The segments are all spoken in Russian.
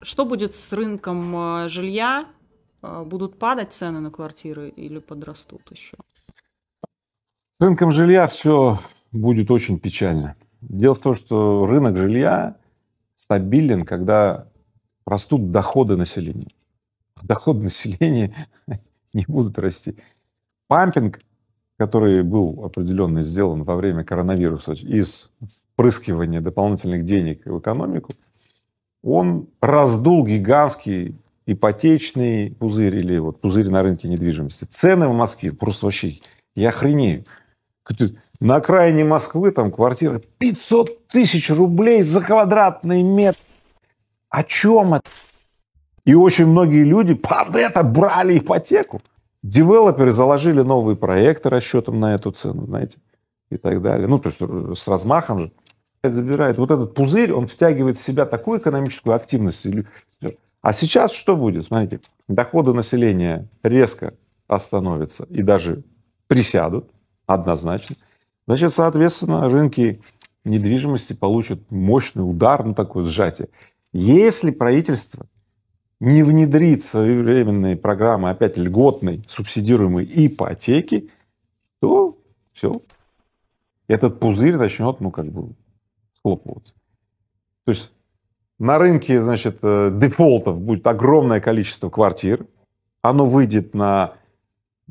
Что будет с рынком э, жилья? Э, будут падать цены на квартиры или подрастут еще? С рынком жилья все будет очень печально. Дело в том, что рынок жилья стабилен, когда растут доходы населения. Доходы населения не будут расти. Пампинг, который был определенно сделан во время коронавируса из впрыскивания дополнительных денег в экономику – он раздул гигантский ипотечный пузырь или вот пузырь на рынке недвижимости. Цены в Москве просто вообще, я охренею. На окраине Москвы там квартира 500 тысяч рублей за квадратный метр. О чем это? И очень многие люди под это брали ипотеку. Девелоперы заложили новые проекты расчетом на эту цену, знаете, и так далее. Ну, то есть э, с размахом же забирает. Вот этот пузырь, он втягивает в себя такую экономическую активность. А сейчас что будет? Смотрите, доходы населения резко остановятся и даже присядут однозначно. Значит, соответственно, рынки недвижимости получат мощный удар, ну такое сжатие. Если правительство не внедрит своевременные программы, опять льготной, субсидируемой ипотеки, то все. Этот пузырь начнет, ну, как бы, схлопываться. То есть на рынке, значит, э, дефолтов будет огромное количество квартир, оно выйдет на,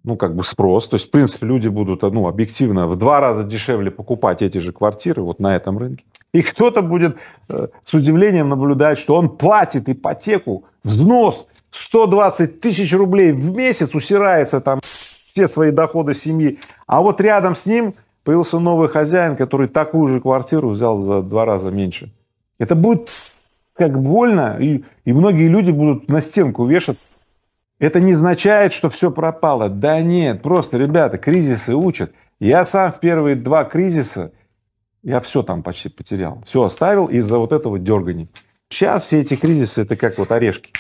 ну, как бы спрос, то есть, в принципе, люди будут, э, ну, объективно в два раза дешевле покупать эти же квартиры вот на этом рынке. И кто-то будет э, с удивлением наблюдать, что он платит ипотеку, взнос 120 тысяч рублей в месяц, усирается там все свои доходы семьи, а вот рядом с ним – Появился новый хозяин, который такую же квартиру взял за два раза меньше. Это будет как больно, и, и многие люди будут на стенку вешаться. Это не означает, что все пропало. Да нет, просто, ребята, кризисы учат. Я сам в первые два кризиса, я все там почти потерял. Все оставил из-за вот этого дергания. Сейчас все эти кризисы, это как вот орешки.